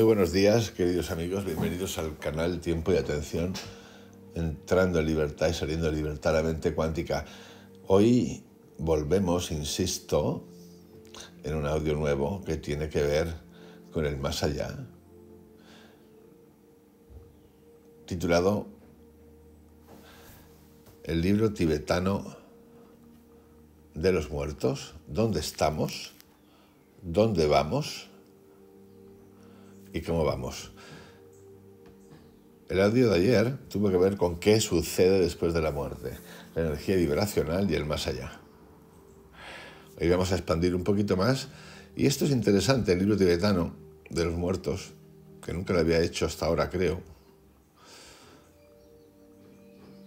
Muy buenos días, queridos amigos, bienvenidos al canal Tiempo y Atención, entrando en libertad y saliendo en libertad la mente cuántica. Hoy volvemos, insisto, en un audio nuevo que tiene que ver con el más allá, titulado El libro tibetano de los muertos, ¿dónde estamos? ¿Dónde vamos? y cómo vamos. El audio de ayer tuvo que ver con qué sucede después de la muerte, la energía vibracional y el más allá. Hoy vamos a expandir un poquito más y esto es interesante, el libro tibetano de los muertos, que nunca lo había hecho hasta ahora creo.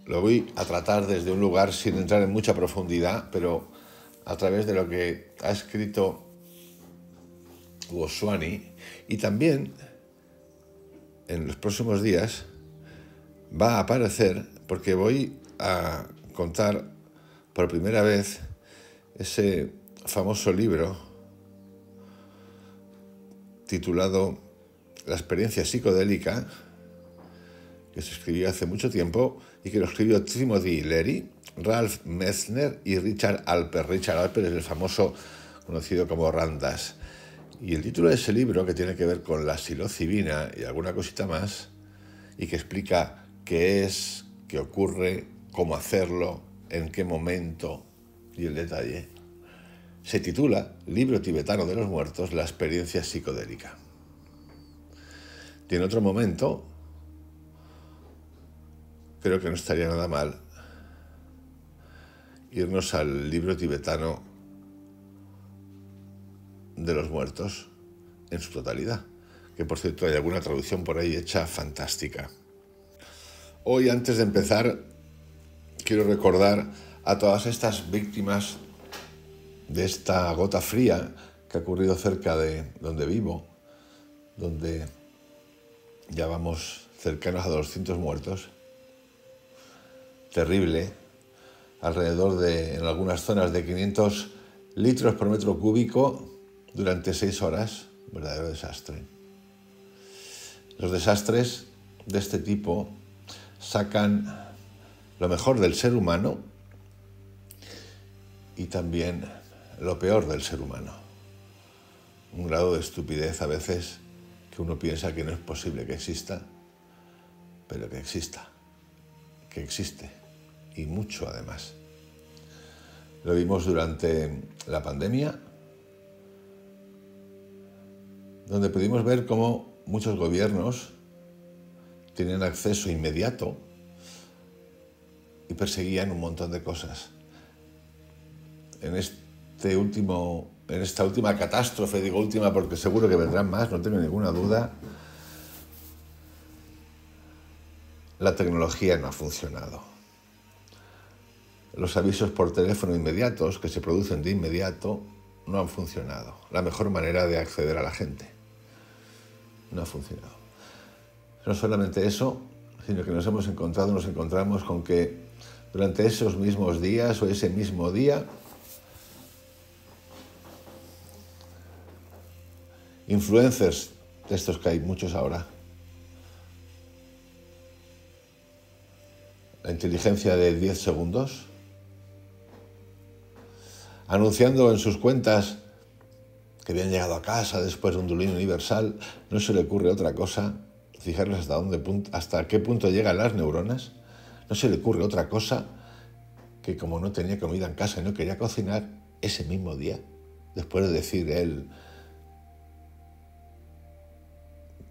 Lo voy a tratar desde un lugar sin entrar en mucha profundidad, pero a través de lo que ha escrito Goswami y también en los próximos días va a aparecer, porque voy a contar por primera vez ese famoso libro titulado La experiencia psicodélica, que se escribió hace mucho tiempo y que lo escribió Timothy Leary, Ralph Messner y Richard Alper. Richard Alper es el famoso conocido como Randas. Y el título de ese libro, que tiene que ver con la psilocibina y alguna cosita más, y que explica qué es, qué ocurre, cómo hacerlo, en qué momento y el detalle, se titula Libro tibetano de los muertos, la experiencia psicodélica. Y en otro momento, creo que no estaría nada mal irnos al libro tibetano de los muertos en su totalidad, que por cierto hay alguna traducción por ahí hecha fantástica. Hoy, antes de empezar, quiero recordar a todas estas víctimas de esta gota fría que ha ocurrido cerca de donde vivo, donde ya vamos cercanos a 200 muertos. Terrible, alrededor de, en algunas zonas, de 500 litros por metro cúbico durante seis horas, verdadero desastre. Los desastres de este tipo sacan lo mejor del ser humano y también lo peor del ser humano. Un grado de estupidez a veces que uno piensa que no es posible que exista, pero que exista, que existe, y mucho además. Lo vimos durante la pandemia donde pudimos ver cómo muchos gobiernos tienen acceso inmediato y perseguían un montón de cosas. En, este último, en esta última catástrofe, digo última porque seguro que vendrán más, no tengo ninguna duda, la tecnología no ha funcionado. Los avisos por teléfono inmediatos que se producen de inmediato no han funcionado. La mejor manera de acceder a la gente no ha funcionado. No solamente eso, sino que nos hemos encontrado, nos encontramos con que durante esos mismos días o ese mismo día, influencers, de estos que hay muchos ahora, la inteligencia de 10 segundos, anunciando en sus cuentas que habían llegado a casa después de un dulino universal, no se le ocurre otra cosa, fijaros hasta, dónde, hasta qué punto llegan las neuronas, no se le ocurre otra cosa que como no tenía comida en casa y no quería cocinar, ese mismo día, después de decir él,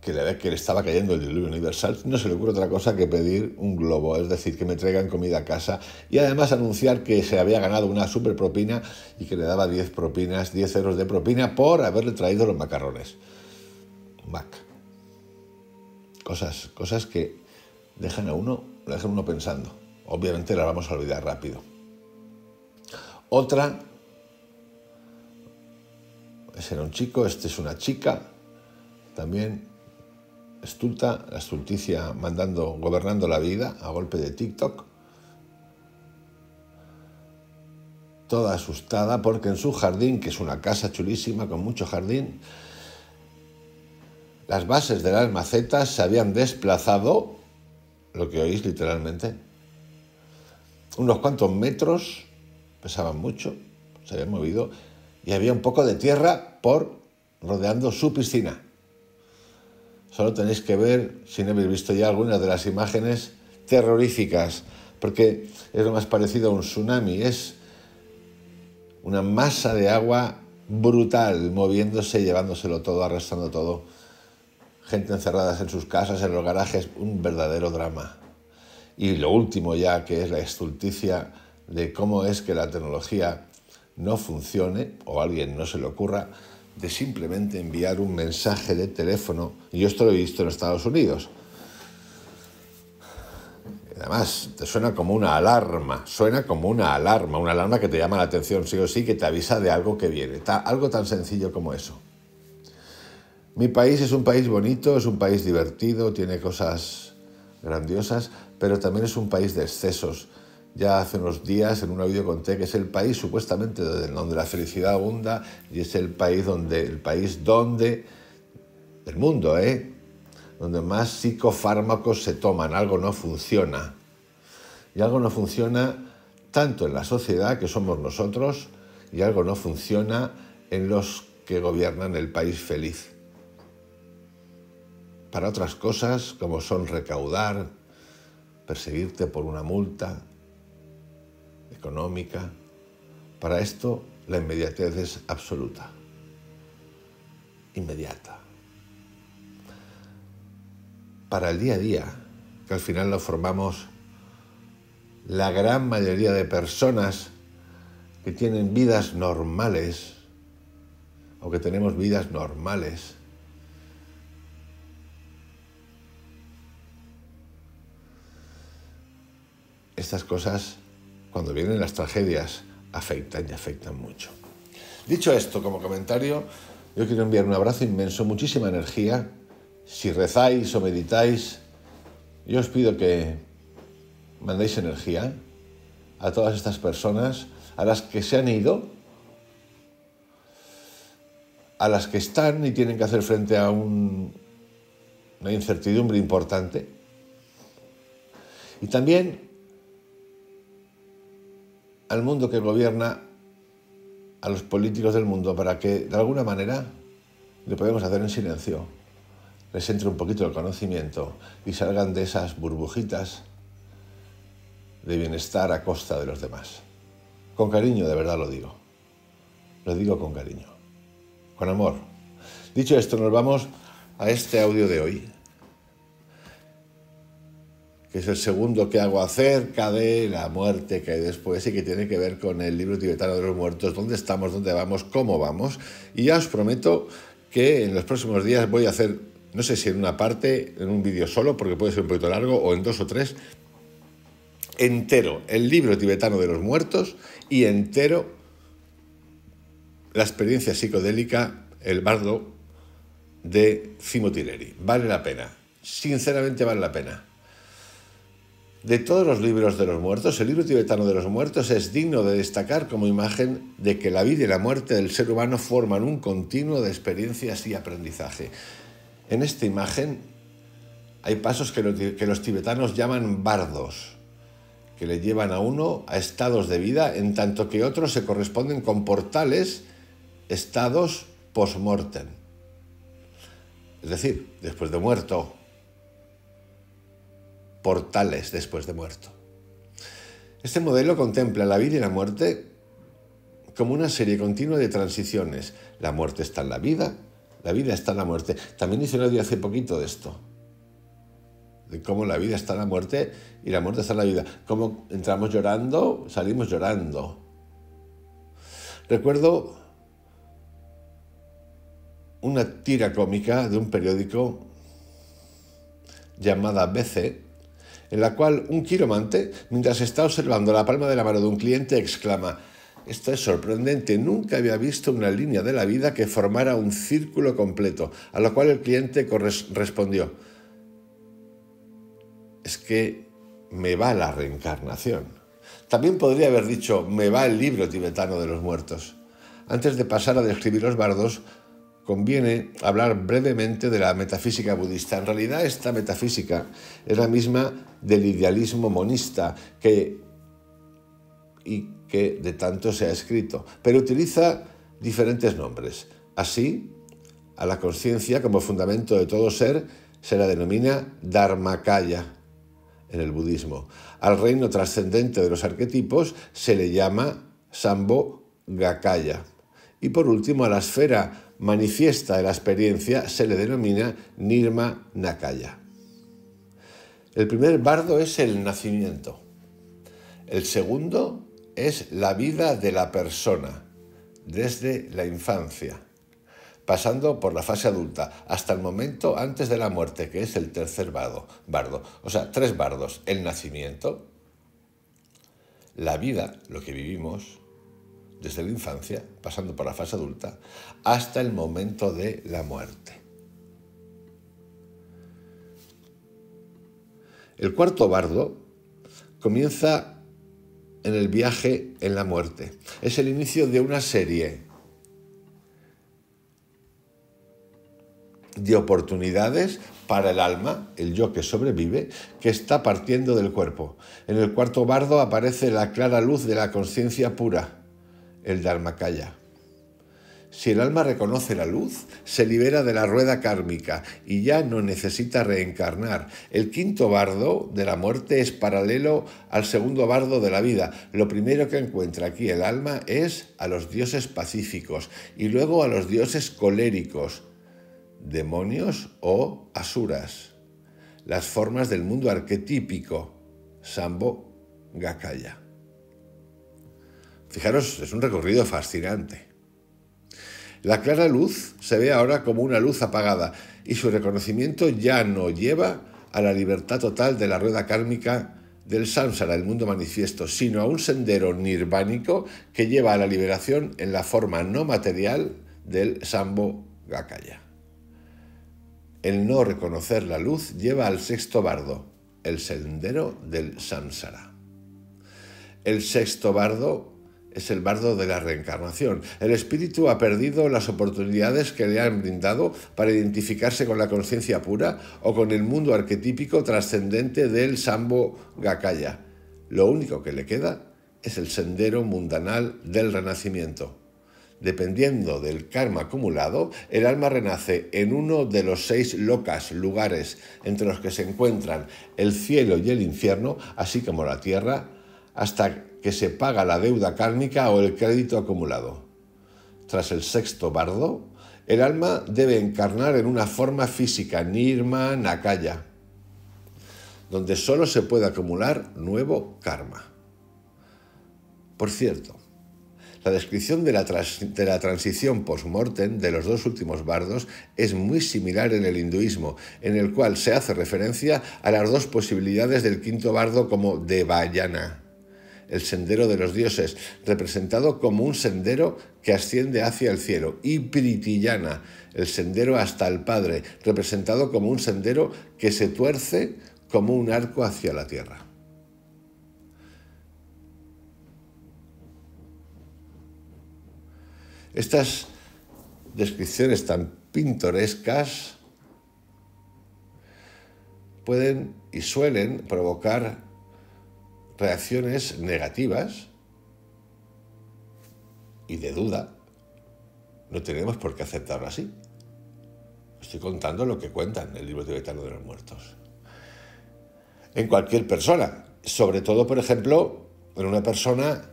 que la que le estaba cayendo el diluvio universal, no se le ocurre otra cosa que pedir un globo, es decir, que me traigan comida a casa y además anunciar que se había ganado una super propina y que le daba 10 propinas, 10 euros de propina por haberle traído los macarrones. Mac. Cosas, cosas que dejan a uno, dejan a uno pensando. Obviamente la vamos a olvidar rápido. Otra, ese era un chico, este es una chica, también estulta, la estulticia mandando, gobernando la vida a golpe de TikTok. Toda asustada porque en su jardín, que es una casa chulísima con mucho jardín, las bases de las macetas se habían desplazado, lo que oís literalmente, unos cuantos metros, pesaban mucho, se habían movido, y había un poco de tierra por rodeando su piscina. Solo tenéis que ver, si no habéis visto ya algunas de las imágenes terroríficas, porque es lo más parecido a un tsunami, es una masa de agua brutal, moviéndose, llevándoselo todo, arrastrando todo. Gente encerrada en sus casas, en los garajes, un verdadero drama. Y lo último ya, que es la estulticia de cómo es que la tecnología no funcione o alguien no se le ocurra de simplemente enviar un mensaje de teléfono. Y Yo esto lo he visto en Estados Unidos. Además, te suena como una alarma, suena como una alarma, una alarma que te llama la atención, sí o sí, que te avisa de algo que viene, algo tan sencillo como eso. Mi país es un país bonito, es un país divertido, tiene cosas grandiosas, pero también es un país de excesos ya hace unos días en un audio conté que es el país supuestamente donde la felicidad abunda y es el país donde, el país donde, el mundo, ¿eh? Donde más psicofármacos se toman, algo no funciona. Y algo no funciona tanto en la sociedad, que somos nosotros, y algo no funciona en los que gobiernan el país feliz. Para otras cosas, como son recaudar, perseguirte por una multa, económica. Para esto la inmediatez es absoluta, inmediata. Para el día a día, que al final lo formamos la gran mayoría de personas que tienen vidas normales, o que tenemos vidas normales, estas cosas cuando vienen las tragedias, afectan y afectan mucho. Dicho esto, como comentario, yo quiero enviar un abrazo inmenso, muchísima energía. Si rezáis o meditáis, yo os pido que mandéis energía a todas estas personas, a las que se han ido, a las que están y tienen que hacer frente a un, una incertidumbre importante. Y también al mundo que gobierna, a los políticos del mundo, para que de alguna manera lo podemos hacer en silencio, les entre un poquito el conocimiento y salgan de esas burbujitas de bienestar a costa de los demás. Con cariño, de verdad lo digo. Lo digo con cariño. Con amor. Dicho esto, nos vamos a este audio de hoy que es el segundo que hago acerca de la muerte que hay después y que tiene que ver con el libro tibetano de los muertos, dónde estamos, dónde vamos, cómo vamos. Y ya os prometo que en los próximos días voy a hacer, no sé si en una parte, en un vídeo solo, porque puede ser un poquito largo, o en dos o tres, entero el libro tibetano de los muertos y entero la experiencia psicodélica, el bardo de Cimo Tileri. Vale la pena, sinceramente vale la pena. De todos los libros de los muertos, el libro tibetano de los muertos es digno de destacar como imagen de que la vida y la muerte del ser humano forman un continuo de experiencias y aprendizaje. En esta imagen hay pasos que los, tibetanos llaman bardos, que le llevan a uno a estados de vida, en tanto que otros se corresponden con portales, estados post Es decir, después de muerto, portales después de muerto. Este modelo contempla la vida y la muerte como una serie continua de transiciones. La muerte está en la vida, la vida está en la muerte. También hice un audio hace poquito de esto, de cómo la vida está en la muerte y la muerte está en la vida. Cómo entramos llorando, salimos llorando. Recuerdo una tira cómica de un periódico llamada BC, en la cual un quiromante, mientras está observando la palma de la mano de un cliente, exclama, esto es sorprendente, nunca había visto una línea de la vida que formara un círculo completo, a lo cual el cliente respondió, es que me va la reencarnación. También podría haber dicho, me va el libro tibetano de los muertos. Antes de pasar a describir los bardos, conviene hablar brevemente de la metafísica budista. En realidad esta metafísica es la misma del idealismo monista que, y que de tanto se ha escrito, pero utiliza diferentes nombres. Así, a la conciencia como fundamento de todo ser se la denomina Dharmakaya en el budismo. Al reino trascendente de los arquetipos se le llama Sambo Gakaya. Y por último, a la esfera manifiesta de la experiencia se le denomina Nirma Nakaya. El primer bardo es el nacimiento. El segundo es la vida de la persona, desde la infancia, pasando por la fase adulta, hasta el momento antes de la muerte, que es el tercer bardo. bardo. O sea, tres bardos. El nacimiento, la vida, lo que vivimos, desde la infancia, pasando por la fase adulta, hasta el momento de la muerte. El cuarto bardo comienza en el viaje en la muerte. Es el inicio de una serie de oportunidades para el alma, el yo que sobrevive, que está partiendo del cuerpo. En el cuarto bardo aparece la clara luz de la conciencia pura, el Dharmakaya. Si el alma reconoce la luz, se libera de la rueda kármica y ya no necesita reencarnar. El quinto bardo de la muerte es paralelo al segundo bardo de la vida. Lo primero que encuentra aquí el alma es a los dioses pacíficos y luego a los dioses coléricos, demonios o asuras, las formas del mundo arquetípico, Sambo Gakaya. Fijaros, es un recorrido fascinante. La clara luz se ve ahora como una luz apagada y su reconocimiento ya no lleva a la libertad total de la rueda kármica del samsara, el mundo manifiesto, sino a un sendero nirvánico que lleva a la liberación en la forma no material del sambo gakaya. El no reconocer la luz lleva al sexto bardo, el sendero del samsara. El sexto bardo es el bardo de la reencarnación. El espíritu ha perdido las oportunidades que le han brindado para identificarse con la conciencia pura o con el mundo arquetípico trascendente del Sambo Gakaya. Lo único que le queda es el sendero mundanal del renacimiento. Dependiendo del karma acumulado, el alma renace en uno de los seis locas lugares entre los que se encuentran el cielo y el infierno, así como la tierra, hasta que se paga la deuda cárnica o el crédito acumulado. Tras el sexto bardo, el alma debe encarnar en una forma física, nirma, nakaya, donde solo se puede acumular nuevo karma. Por cierto, la descripción de la, de la transición post-mortem de los dos últimos bardos es muy similar en el hinduismo, en el cual se hace referencia a las dos posibilidades del quinto bardo como Devayana el sendero de los dioses, representado como un sendero que asciende hacia el cielo, y Pritillana, el sendero hasta el Padre, representado como un sendero que se tuerce como un arco hacia la tierra. Estas descripciones tan pintorescas pueden y suelen provocar reacciones negativas y de duda, no tenemos por qué aceptarlo así. Estoy contando lo que cuentan el libro tibetano de los muertos. En cualquier persona, sobre todo, por ejemplo, en una persona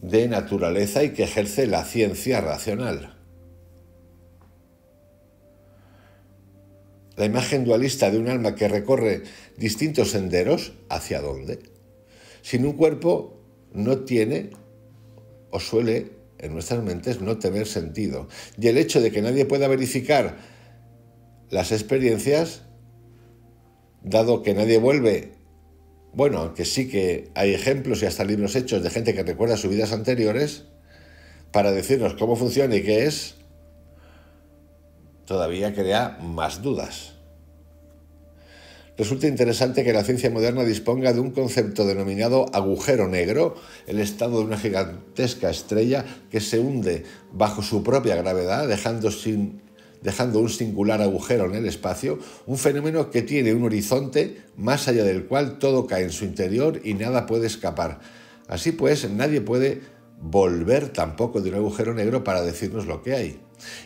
de naturaleza y que ejerce la ciencia racional. La imagen dualista de un alma que recorre distintos senderos, ¿hacia dónde? Sin un cuerpo no tiene o suele en nuestras mentes no tener sentido. Y el hecho de que nadie pueda verificar las experiencias, dado que nadie vuelve, bueno, aunque sí que hay ejemplos y hasta libros hechos de gente que recuerda sus vidas anteriores, para decirnos cómo funciona y qué es, todavía crea más dudas. Resulta interesante que la ciencia moderna disponga de un concepto denominado agujero negro, el estado de una gigantesca estrella que se hunde bajo su propia gravedad, dejando un singular agujero en el espacio, un fenómeno que tiene un horizonte más allá del cual todo cae en su interior y nada puede escapar. Así pues, nadie puede volver tampoco de un agujero negro para decirnos lo que hay.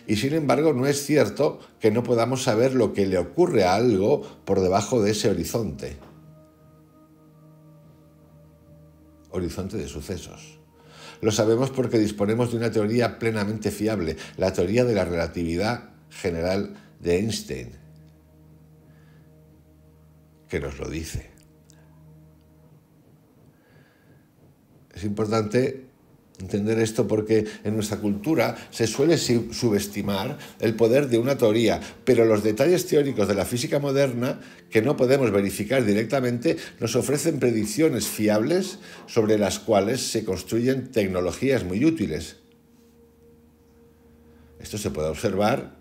Y sin embargo, no es cierto que no podamos saber lo que le ocurre a algo por debajo de ese horizonte. Horizonte de sucesos. Lo sabemos porque disponemos de una teoría plenamente fiable, la teoría de la relatividad general de Einstein, que nos lo dice. Es importante entender esto porque en nuestra cultura se suele subestimar el poder de una teoría, pero los detalles teóricos de la física moderna, que no podemos verificar directamente, nos ofrecen predicciones fiables sobre las cuales se construyen tecnologías muy útiles. Esto se puede observar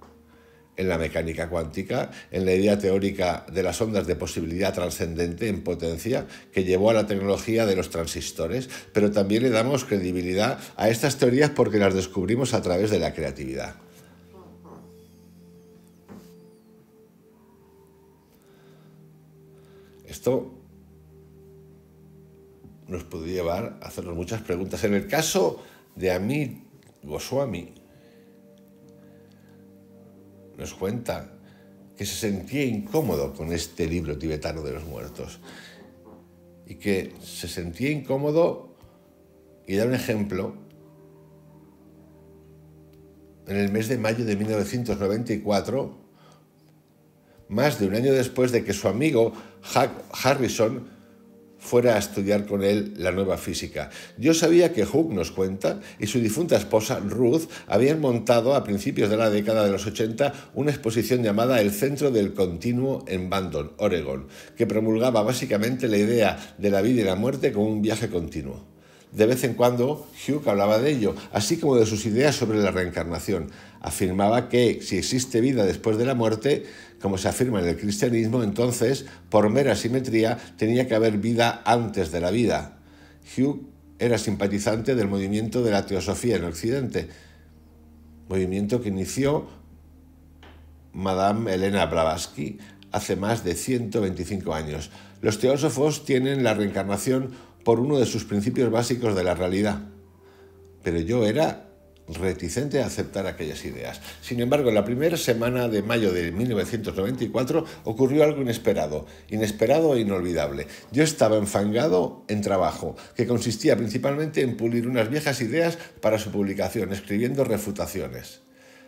en la mecánica cuántica, en la idea teórica de las ondas de posibilidad trascendente en potencia que llevó a la tecnología de los transistores, pero también le damos credibilidad a estas teorías porque las descubrimos a través de la creatividad. Esto nos puede llevar a hacernos muchas preguntas. En el caso de Amit Goswami, nos cuenta que se sentía incómodo con este libro tibetano de los muertos y que se sentía incómodo y da un ejemplo. En el mes de mayo de 1994, más de un año después de que su amigo Harrison fuera a estudiar con él la nueva física. Yo sabía que Hugh nos cuenta y su difunta esposa Ruth habían montado a principios de la década de los 80 una exposición llamada El Centro del Continuo en Bandon, Oregon, que promulgaba básicamente la idea de la vida y la muerte como un viaje continuo. De vez en cuando, Hugh hablaba de ello, así como de sus ideas sobre la reencarnación. Afirmaba que si existe vida después de la muerte, como se afirma en el cristianismo, entonces, por mera simetría, tenía que haber vida antes de la vida. Hugh era simpatizante del movimiento de la teosofía en Occidente, movimiento que inició Madame Elena Blavatsky hace más de 125 años. Los teósofos tienen la reencarnación por uno de sus principios básicos de la realidad. Pero yo era reticente a aceptar aquellas ideas. Sin embargo, en la primera semana de mayo de 1994 ocurrió algo inesperado, inesperado e inolvidable. Yo estaba enfangado en trabajo, que consistía principalmente en pulir unas viejas ideas para su publicación, escribiendo refutaciones.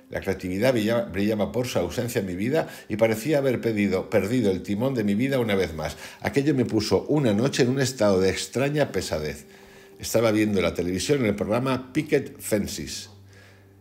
La creatividad brillaba por su ausencia en mi vida y parecía haber perdido el timón de mi vida una vez más. Aquello me puso una noche en un estado de extraña pesadez estaba viendo la televisión en el programa Picket Fences,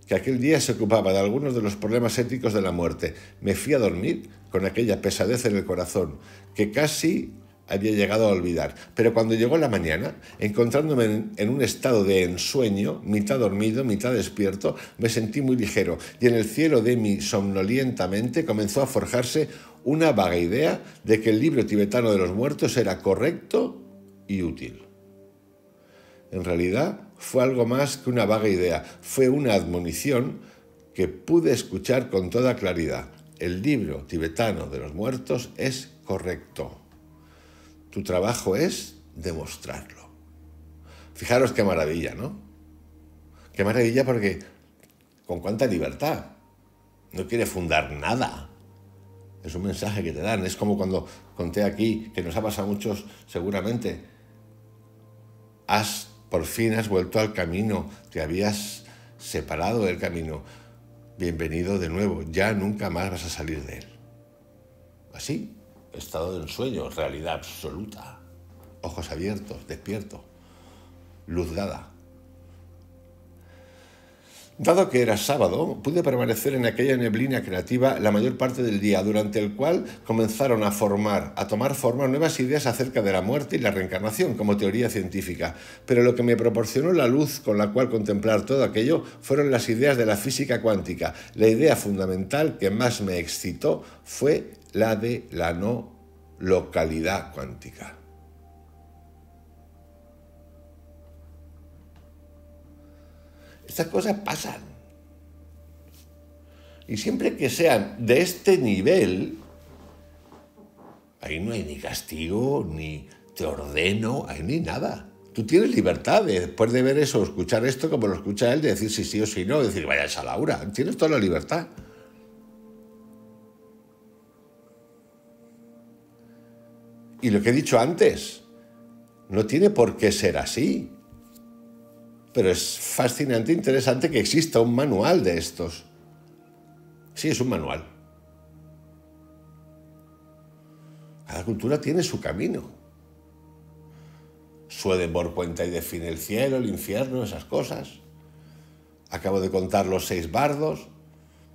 que aquel día se ocupaba de algunos de los problemas éticos de la muerte. Me fui a dormir con aquella pesadez en el corazón, que casi había llegado a olvidar. Pero cuando llegó la mañana, encontrándome en, un estado de ensueño, mitad dormido, mitad despierto, me sentí muy ligero y en el cielo de mi somnolienta mente comenzó a forjarse una vaga idea de que el libro tibetano de los muertos era correcto y útil. En realidad fue algo más que una vaga idea, fue una admonición que pude escuchar con toda claridad. El libro tibetano de los muertos es correcto. Tu trabajo es demostrarlo. Fijaros qué maravilla, ¿no? Qué maravilla porque con cuánta libertad. No quiere fundar nada. Es un mensaje que te dan. Es como cuando conté aquí, que nos ha pasado a muchos seguramente. Has por fin has vuelto al camino, te habías separado del camino. Bienvenido de nuevo, ya nunca más vas a salir de él. Así, estado de ensueño, realidad absoluta. Ojos abiertos, despierto, luzgada. Dado que era sábado, pude permanecer en aquella neblina creativa la mayor parte del día, durante el cual comenzaron a formar, a tomar forma nuevas ideas acerca de la muerte y la reencarnación como teoría científica. Pero lo que me proporcionó la luz con la cual contemplar todo aquello fueron las ideas de la física cuántica. La idea fundamental que más me excitó fue la de la no localidad cuántica. Estas cosas pasan. Y siempre que sean de este nivel, ahí no hay ni castigo, ni te ordeno, ahí ni nada. Tú tienes libertad de, después de ver eso, escuchar esto como lo escucha él, de decir si sí o si no, de decir vaya esa Laura. Tienes toda la libertad. Y lo que he dicho antes, no tiene por qué ser así. Pero es fascinante e interesante que exista un manual de estos. Sí, es un manual. Cada cultura tiene su camino. por cuenta y define el cielo, el infierno, esas cosas. Acabo de contar los seis bardos.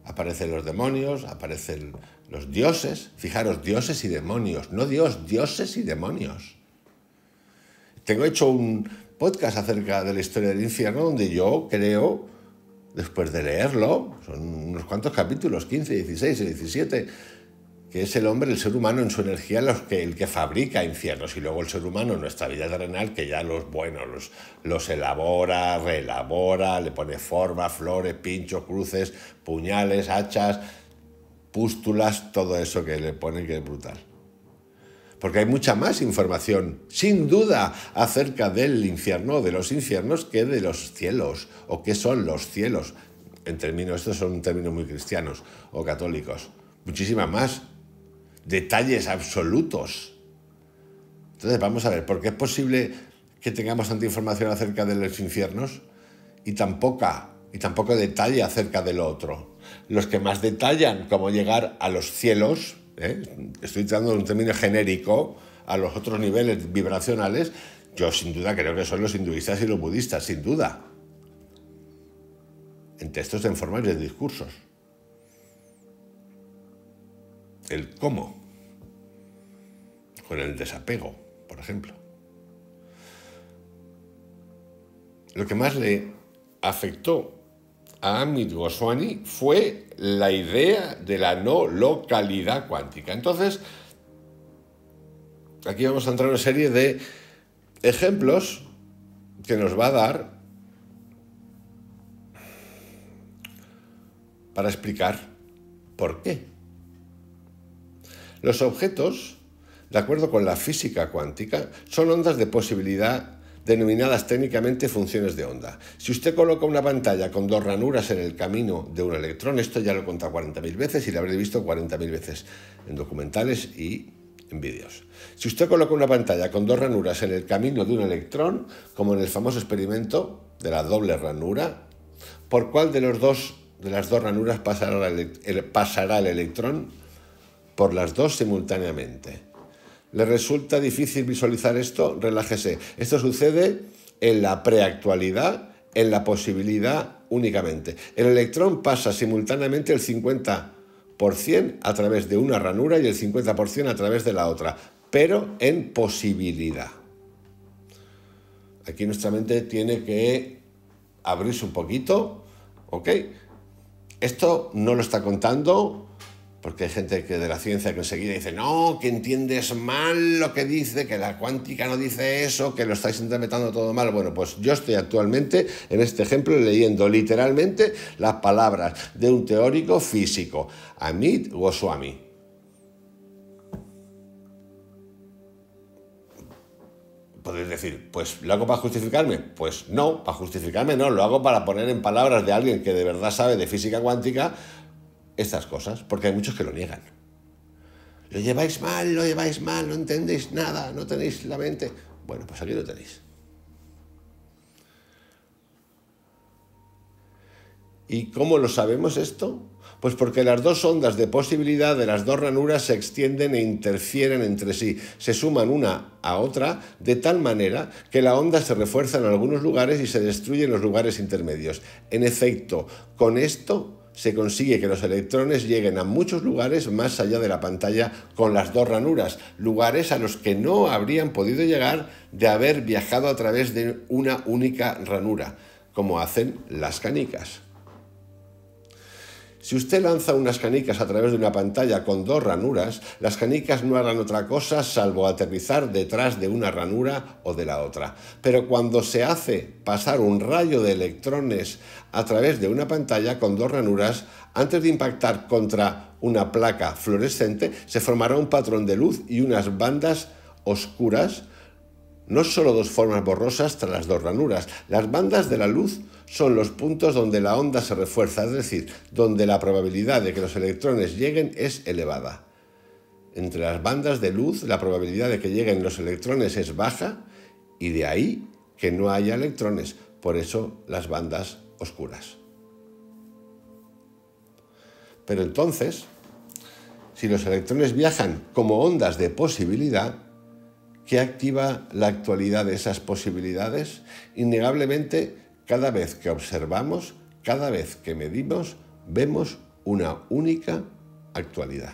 Aparecen los demonios, aparecen los dioses. Fijaros, dioses y demonios. No Dios, dioses y demonios. Tengo hecho un, podcast acerca de la historia del infierno, donde yo creo, después de leerlo, son unos cuantos capítulos, 15, 16 y 17, que es el hombre, el ser humano en su energía, el que fabrica infiernos, y luego el ser humano, nuestra vida terrenal, que ya los buenos los, los elabora, reelabora, le pone forma, flores, pinchos, cruces, puñales, hachas, pústulas, todo eso que le pone que es brutal porque hay mucha más información, sin duda, acerca del infierno, de los infiernos, que de los cielos, o qué son los cielos. En términos, estos son términos muy cristianos o católicos. Muchísima más. Detalles absolutos. Entonces, vamos a ver, ¿por qué es posible que tengamos tanta información acerca de los infiernos y tan poca, y tampoco detalle acerca de lo otro? Los que más detallan cómo llegar a los cielos, ¿eh? estoy dando un término genérico a los otros niveles vibracionales, yo sin duda creo que son los hinduistas y los budistas, sin duda. En textos, en formas y discursos. El cómo. Con el desapego, por ejemplo. Lo que más le afectó a Amit Goswami fue la idea de la no localidad cuántica. Entonces, aquí vamos a entrar en una serie de ejemplos que nos va a dar para explicar por qué. Los objetos, de acuerdo con la física cuántica, son ondas de posibilidad denominadas técnicamente funciones de onda. Si usted coloca una pantalla con dos ranuras en el camino de un electrón, esto ya lo contado 40.000 veces y lo habré visto 40.000 veces en documentales y en vídeos. Si usted coloca una pantalla con dos ranuras en el camino de un electrón, como en el famoso experimento de la doble ranura, ¿por cuál de, los dos, de las dos ranuras pasará el electrón? Por las dos simultáneamente le resulta difícil visualizar esto, relájese. Esto sucede en la preactualidad, en la posibilidad únicamente. El electrón pasa simultáneamente el 50% a través de una ranura y el 50% a través de la otra, pero en posibilidad. Aquí nuestra mente tiene que abrirse un poquito, ¿ok? Esto no lo está contando porque hay gente que de la ciencia que enseguida dice, no, que entiendes mal lo que dice, que la cuántica no dice eso, que lo estáis interpretando todo mal. Bueno, pues yo estoy actualmente, en este ejemplo, leyendo literalmente las palabras de un teórico físico, Amit Goswami. podéis decir, pues lo hago para justificarme. Pues no, para justificarme no, lo hago para poner en palabras de alguien que de verdad sabe de física cuántica estas cosas, porque hay muchos que lo niegan. Lo lleváis mal, lo lleváis mal, no entendéis nada, no tenéis la mente. Bueno, pues aquí lo tenéis. ¿Y cómo lo sabemos esto? Pues porque las dos ondas de posibilidad de las dos ranuras se extienden e interfieren entre sí, se suman una a otra de tal manera que la onda se refuerza en algunos lugares y se destruye en los lugares intermedios. En efecto, con esto se consigue que los electrones lleguen a muchos lugares más allá de la pantalla con las dos ranuras, lugares a los que no habrían podido llegar de haber viajado a través de una única ranura, como hacen las canicas. Si usted lanza unas canicas a través de una pantalla con dos ranuras, las canicas no harán otra cosa salvo aterrizar detrás de una ranura o de la otra. Pero cuando se hace pasar un rayo de electrones a través de una pantalla con dos ranuras, antes de impactar contra una placa fluorescente, se formará un patrón de luz y unas bandas oscuras no solo dos formas borrosas tras las dos ranuras, las bandas de la luz son los puntos donde la onda se refuerza, es decir, donde la probabilidad de que los electrones lleguen es elevada. Entre las bandas de luz la probabilidad de que lleguen los electrones es baja y de ahí que no haya electrones, por eso las bandas oscuras. Pero entonces, si los electrones viajan como ondas de posibilidad, ¿Qué activa la actualidad de esas posibilidades? Innegablemente, cada vez que observamos, cada vez que medimos, vemos una única actualidad.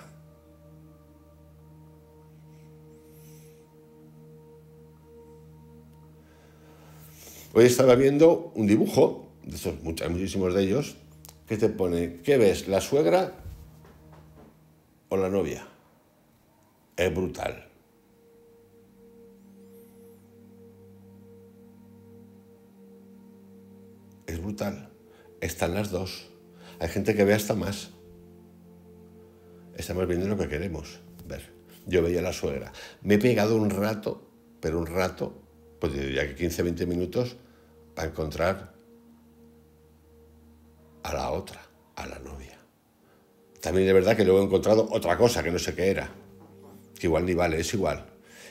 Hoy estaba viendo un dibujo, de muchísimos de ellos, que te pone, ¿qué ves? ¿La suegra o la novia? Es brutal. es brutal. Están las dos. Hay gente que ve hasta más. Estamos viendo lo que queremos ver. Yo veía a la suegra. Me he pegado un rato, pero un rato, pues diría que 15, 20 minutos, para encontrar a la otra, a la novia. También de verdad que luego he encontrado otra cosa que no sé qué era, que igual ni vale, es igual.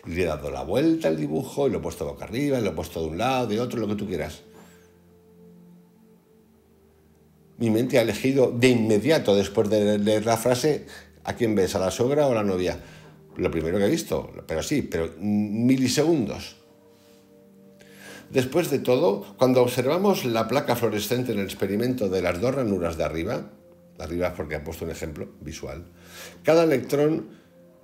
Y le he dado la vuelta al dibujo y lo he puesto boca arriba, y lo he puesto de un lado, de otro, lo que tú quieras. mi mente ha elegido de inmediato, después de leer la frase, ¿a quién ves? ¿A la sogra o a la novia? Lo primero que he visto, pero sí, pero milisegundos. Después de todo, cuando observamos la placa fluorescente en el experimento de las dos ranuras de arriba, de arriba porque ha puesto un ejemplo visual, cada electrón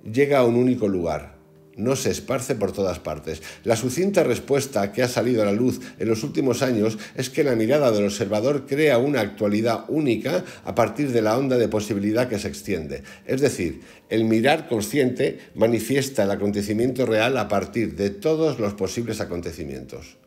llega a un único lugar, no se esparce por todas partes. La sucinta respuesta que ha salido a la luz en los últimos años es que la mirada del observador crea una actualidad única a partir de la onda de posibilidad que se extiende. Es decir, el mirar consciente manifiesta el acontecimiento real a partir de todos los posibles acontecimientos.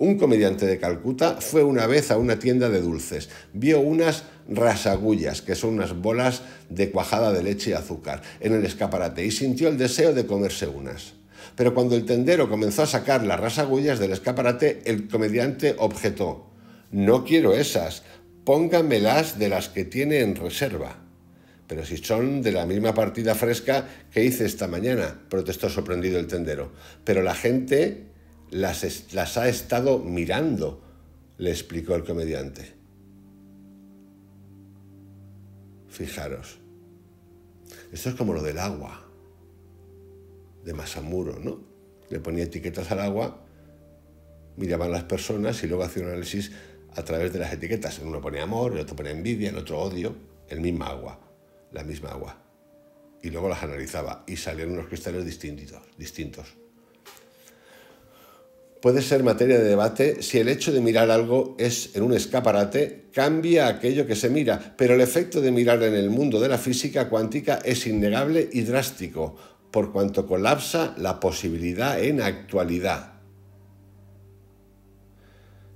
Un comediante de Calcuta fue una vez a una tienda de dulces, vio unas rasagullas, que son unas bolas de cuajada de leche y azúcar, en el escaparate y sintió el deseo de comerse unas. Pero cuando el tendero comenzó a sacar las rasagullas del escaparate, el comediante objetó, no quiero esas, póngamelas de las que tiene en reserva. Pero si son de la misma partida fresca que hice esta mañana, protestó sorprendido el tendero. Pero la gente las, las ha estado mirando, le explicó el comediante. Fijaros. Esto es como lo del agua de Masamuro, ¿no? Le ponía etiquetas al agua, miraban las personas y luego hacía un análisis a través de las etiquetas. Uno ponía amor, el otro ponía envidia, el otro odio, el mismo agua, la misma agua. Y luego las analizaba y salían unos cristales distintos. distintos puede ser materia de debate si el hecho de mirar algo es en un escaparate cambia aquello que se mira, pero el efecto de mirar en el mundo de la física cuántica es innegable y drástico, por cuanto colapsa la posibilidad en actualidad.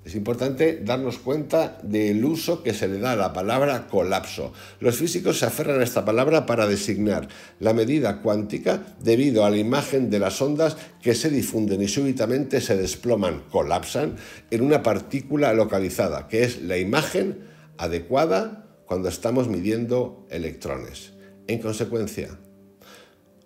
Es importante darnos cuenta del uso que se le da a la palabra colapso. Los físicos se aferran a esta palabra para designar la medida cuántica debido a la imagen de las ondas que se difunden y súbitamente se desploman, colapsan, en una partícula localizada, que es la imagen adecuada cuando estamos midiendo electrones. En consecuencia,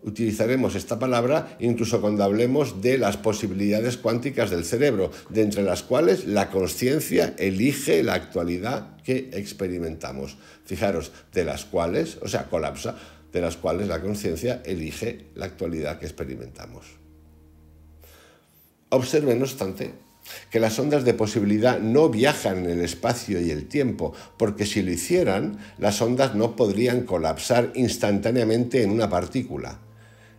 utilizaremos esta palabra incluso cuando hablemos de las posibilidades cuánticas del cerebro, de entre las cuales la conciencia elige la actualidad que experimentamos. Fijaros, de las cuales, o sea, colapsa, de las cuales la conciencia elige la actualidad que experimentamos. Observen, no obstante, que las ondas de posibilidad no viajan en el espacio y el tiempo, porque si lo hicieran, las ondas no podrían colapsar instantáneamente en una partícula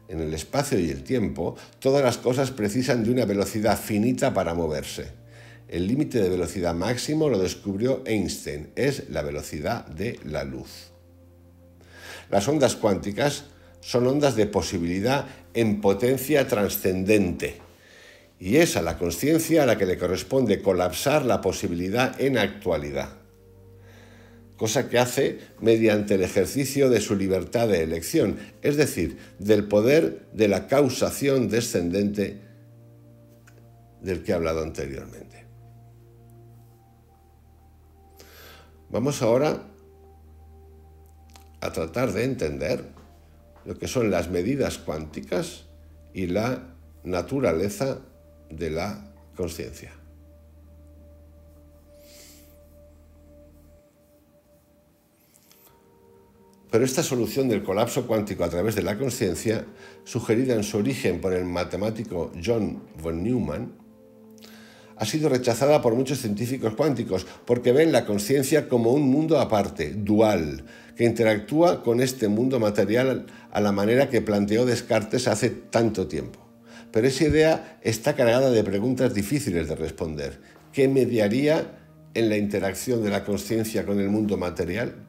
en el espacio y el tiempo, todas las cosas precisan de una velocidad finita para moverse. El límite de velocidad máximo lo descubrió Einstein, es la velocidad de la luz. Las ondas cuánticas son ondas de posibilidad en potencia trascendente. Y es a la conciencia a la que le corresponde colapsar la posibilidad en actualidad cosa que hace mediante el ejercicio de su libertad de elección, es decir, del poder de la causación descendente del que he hablado anteriormente. Vamos ahora a tratar de entender lo que son las medidas cuánticas y la naturaleza de la conciencia. Pero esta solución del colapso cuántico a través de la conciencia, sugerida en su origen por el matemático John von Neumann, ha sido rechazada por muchos científicos cuánticos porque ven la conciencia como un mundo aparte, dual, que interactúa con este mundo material a la manera que planteó Descartes hace tanto tiempo. Pero esa idea está cargada de preguntas difíciles de responder. ¿Qué mediaría en la interacción de la conciencia con el mundo material?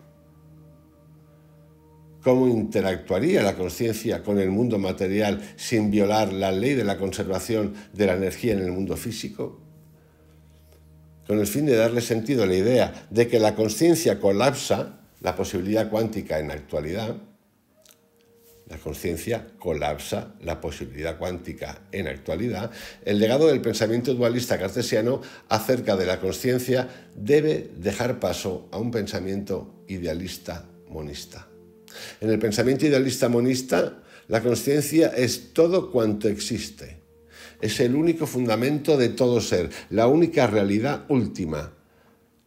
cómo interactuaría la conciencia con el mundo material sin violar la ley de la conservación de la energía en el mundo físico? Con el fin de darle sentido a la idea de que la conciencia colapsa, la posibilidad cuántica en la actualidad, la conciencia colapsa la posibilidad cuántica en la actualidad, el legado del pensamiento dualista cartesiano acerca de la conciencia debe dejar paso a un pensamiento idealista monista. En el pensamiento idealista monista, la conciencia es todo cuanto existe. Es el único fundamento de todo ser, la única realidad última.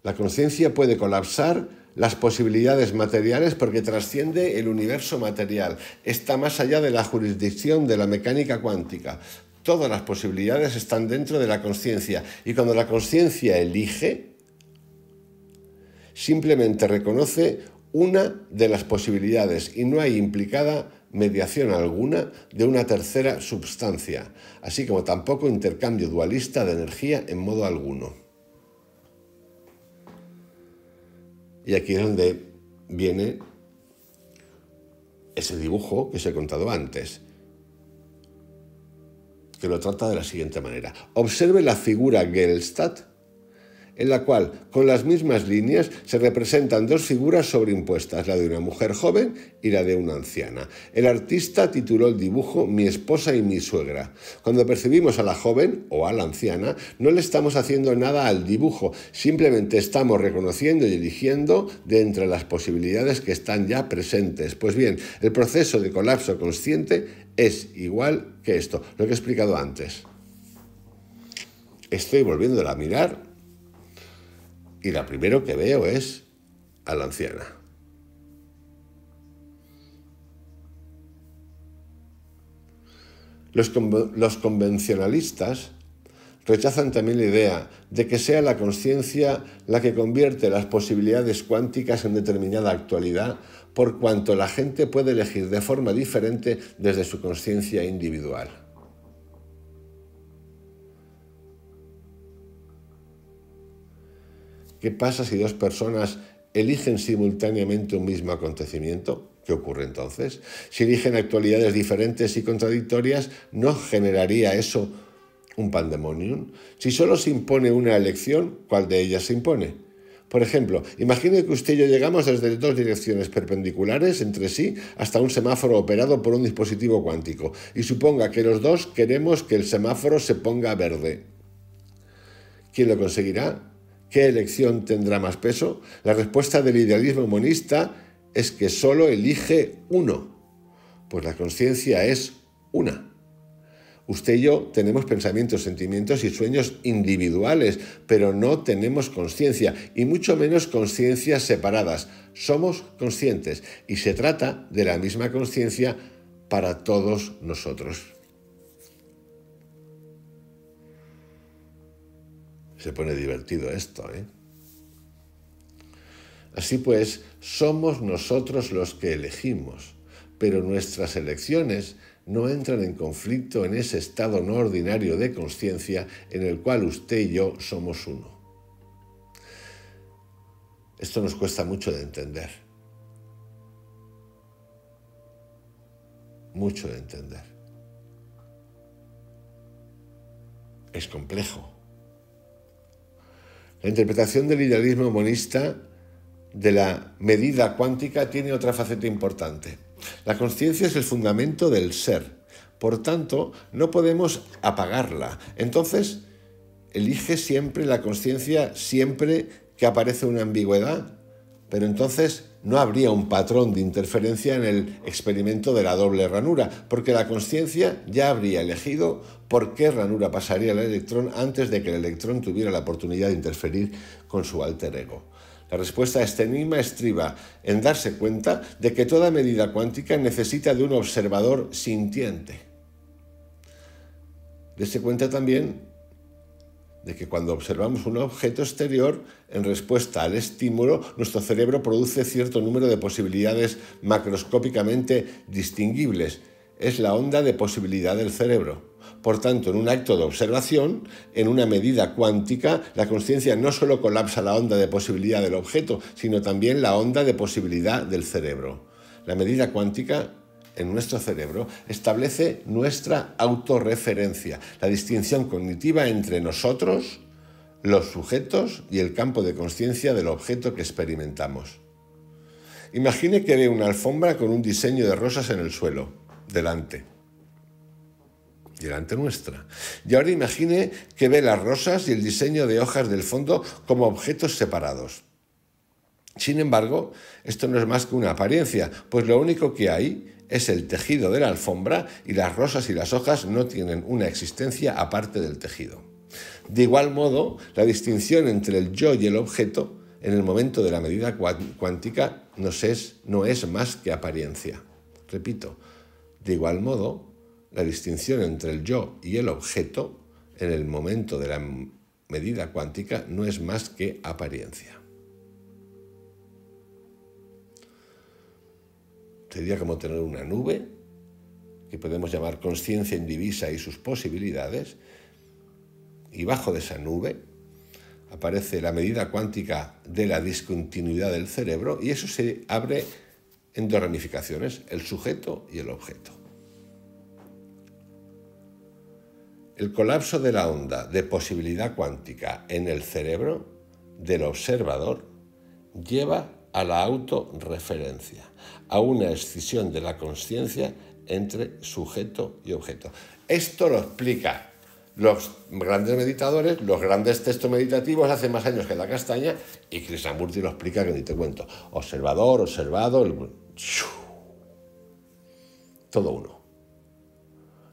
La conciencia puede colapsar las posibilidades materiales porque trasciende el universo material, está más allá de la jurisdicción de la mecánica cuántica. Todas las posibilidades están dentro de la conciencia y cuando la conciencia elige, simplemente reconoce una de las posibilidades y no hay implicada mediación alguna de una tercera substancia, así como tampoco intercambio dualista de energía en modo alguno. Y aquí es donde viene ese dibujo que os he contado antes, que lo trata de la siguiente manera. Observe la figura Gelstadt en la cual, con las mismas líneas, se representan dos figuras sobreimpuestas, la de una mujer joven y la de una anciana. El artista tituló el dibujo Mi esposa y mi suegra. Cuando percibimos a la joven o a la anciana, no le estamos haciendo nada al dibujo, simplemente estamos reconociendo y eligiendo de entre las posibilidades que están ya presentes. Pues bien, el proceso de colapso consciente es igual que esto, lo que he explicado antes. Estoy volviéndola a mirar y la primero que veo es a la anciana. Los, los convencionalistas rechazan también la idea de que sea la conciencia la que convierte las posibilidades cuánticas en determinada actualidad, por cuanto la gente puede elegir de forma diferente desde su conciencia individual. ¿Qué pasa si dos personas eligen simultáneamente un mismo acontecimiento? ¿Qué ocurre entonces? Si eligen actualidades diferentes y contradictorias, ¿no generaría eso un pandemonium? Si solo se impone una elección, ¿cuál de ellas se impone? Por ejemplo, imagine que usted y yo llegamos desde dos direcciones perpendiculares entre sí hasta un semáforo operado por un dispositivo cuántico y suponga que los dos queremos que el semáforo se ponga verde. ¿Quién lo conseguirá? ¿Qué elección tendrá más peso? La respuesta del idealismo monista es que solo elige uno, pues la conciencia es una. Usted y yo tenemos pensamientos, sentimientos y sueños individuales, pero no tenemos conciencia, y mucho menos conciencias separadas. Somos conscientes, y se trata de la misma conciencia para todos nosotros. Se pone divertido esto, ¿eh? Así pues, somos nosotros los que elegimos, pero nuestras elecciones no entran en conflicto en ese estado no ordinario de conciencia en el cual usted y yo somos uno. Esto nos cuesta mucho de entender. Mucho de entender. Es complejo. La interpretación del idealismo monista de la medida cuántica tiene otra faceta importante. La conciencia es el fundamento del ser, por tanto, no podemos apagarla. Entonces, elige siempre la conciencia siempre que aparece una ambigüedad pero entonces no habría un patrón de interferencia en el experimento de la doble ranura, porque la conciencia ya habría elegido por qué ranura pasaría el electrón antes de que el electrón tuviera la oportunidad de interferir con su alter ego. La respuesta a este enigma estriba en darse cuenta de que toda medida cuántica necesita de un observador sintiente. Dese cuenta también de que cuando observamos un objeto exterior, en respuesta al estímulo, nuestro cerebro produce cierto número de posibilidades macroscópicamente distinguibles. Es la onda de posibilidad del cerebro. Por tanto, en un acto de observación, en una medida cuántica, la conciencia no solo colapsa la onda de posibilidad del objeto, sino también la onda de posibilidad del cerebro. La medida cuántica en nuestro cerebro establece nuestra autorreferencia, la distinción cognitiva entre nosotros, los sujetos y el campo de conciencia del objeto que experimentamos. Imagine que ve una alfombra con un diseño de rosas en el suelo, delante. Delante nuestra. Y ahora imagine que ve las rosas y el diseño de hojas del fondo como objetos separados. Sin embargo, esto no es más que una apariencia, pues lo único que hay es el tejido de la alfombra y las rosas y las hojas no tienen una existencia aparte del tejido. De igual modo, la distinción entre el yo y el objeto en el momento de la medida cuántica es, no es más que apariencia. Repito, de igual modo, la distinción entre el yo y el objeto en el momento de la medida cuántica no es más que apariencia. sería como tener una nube, que podemos llamar conciencia indivisa y sus posibilidades, y bajo de esa nube aparece la medida cuántica de la discontinuidad del cerebro y eso se abre en dos ramificaciones, el sujeto y el objeto. El colapso de la onda de posibilidad cuántica en el cerebro del observador lleva a la autorreferencia, a una escisión de la conciencia entre sujeto y objeto. Esto lo explica los grandes meditadores, los grandes textos meditativos hace más años que la castaña y Krishnamurti lo explica que ni te cuento. Observador, observado, el... todo uno.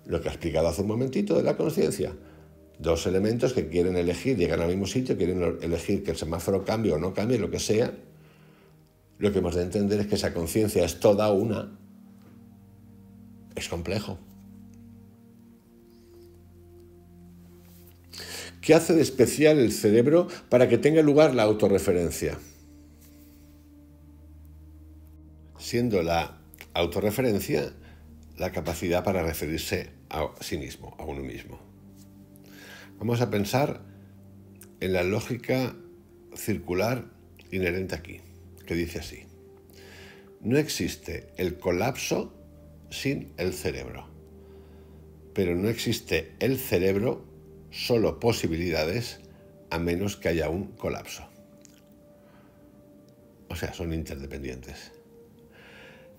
Lo que ha explicado hace un momentito de la conciencia. Dos elementos que quieren elegir, llegan al mismo sitio, quieren elegir que el semáforo cambie o no cambie, lo que sea, lo que hemos de entender es que esa conciencia es toda una. Es complejo. ¿Qué hace de especial el cerebro para que tenga lugar la autorreferencia? Siendo la autorreferencia la capacidad para referirse a sí mismo, a uno mismo. Vamos a pensar en la lógica circular inherente aquí que dice así. No existe el colapso sin el cerebro, pero no existe el cerebro solo posibilidades a menos que haya un colapso. O sea, son interdependientes.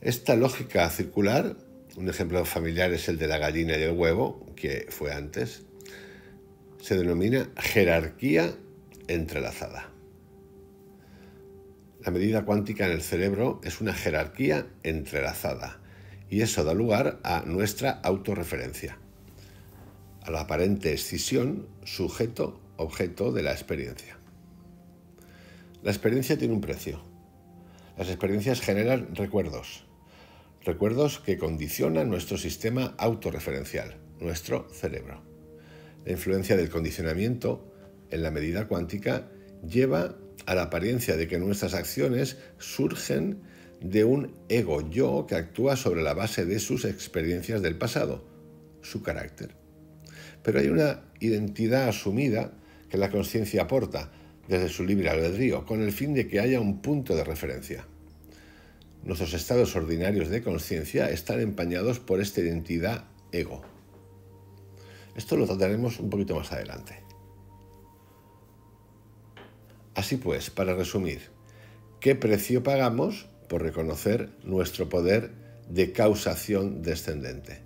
Esta lógica circular, un ejemplo familiar es el de la gallina y el huevo, que fue antes, se denomina jerarquía entrelazada. La medida cuántica en el cerebro es una jerarquía entrelazada y eso da lugar a nuestra autorreferencia, a la aparente escisión sujeto-objeto de la experiencia. La experiencia tiene un precio. Las experiencias generan recuerdos, recuerdos que condicionan nuestro sistema autorreferencial, nuestro cerebro. La influencia del condicionamiento en la medida cuántica lleva a la apariencia de que nuestras acciones surgen de un ego yo que actúa sobre la base de sus experiencias del pasado, su carácter. Pero hay una identidad asumida que la conciencia aporta desde su libre albedrío, con el fin de que haya un punto de referencia. Nuestros estados ordinarios de conciencia están empañados por esta identidad ego. Esto lo trataremos un poquito más adelante. Así pues, para resumir, ¿qué precio pagamos por reconocer nuestro poder de causación descendente?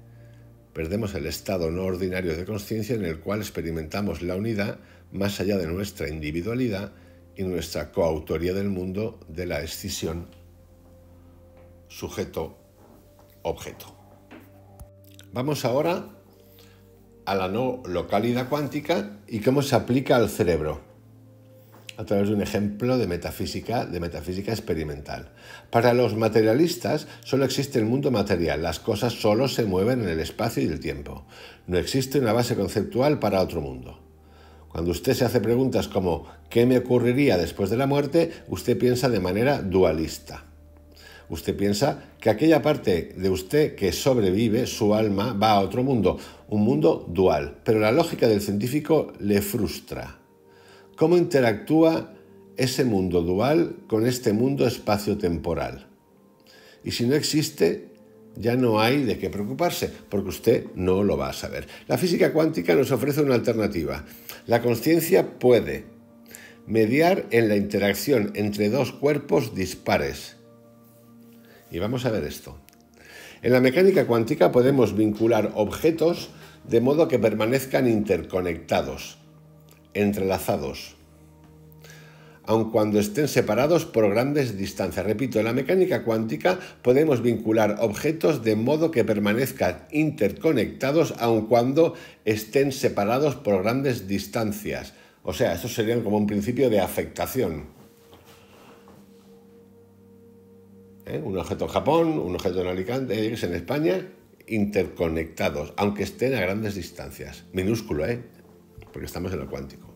Perdemos el estado no ordinario de conciencia en el cual experimentamos la unidad más allá de nuestra individualidad y nuestra coautoría del mundo de la escisión sujeto-objeto. Vamos ahora a la no localidad cuántica y cómo se aplica al cerebro a través de un ejemplo de metafísica, de metafísica experimental. Para los materialistas solo existe el mundo material, las cosas solo se mueven en el espacio y el tiempo. No existe una base conceptual para otro mundo. Cuando usted se hace preguntas como ¿qué me ocurriría después de la muerte?, usted piensa de manera dualista. Usted piensa que aquella parte de usted que sobrevive, su alma, va a otro mundo, un mundo dual, pero la lógica del científico le frustra cómo interactúa ese mundo dual con este mundo espacio-temporal. Y si no existe, ya no hay de qué preocuparse, porque usted no lo va a saber. La física cuántica nos ofrece una alternativa. La conciencia puede mediar en la interacción entre dos cuerpos dispares. Y vamos a ver esto. En la mecánica cuántica podemos vincular objetos de modo que permanezcan interconectados entrelazados, aun cuando estén separados por grandes distancias. Repito, en la mecánica cuántica podemos vincular objetos de modo que permanezcan interconectados aun cuando estén separados por grandes distancias. O sea, esto sería como un principio de afectación. ¿Eh? Un objeto en Japón, un objeto en Alicante, en España, interconectados, aunque estén a grandes distancias. Minúsculo, ¿eh? porque estamos en lo cuántico.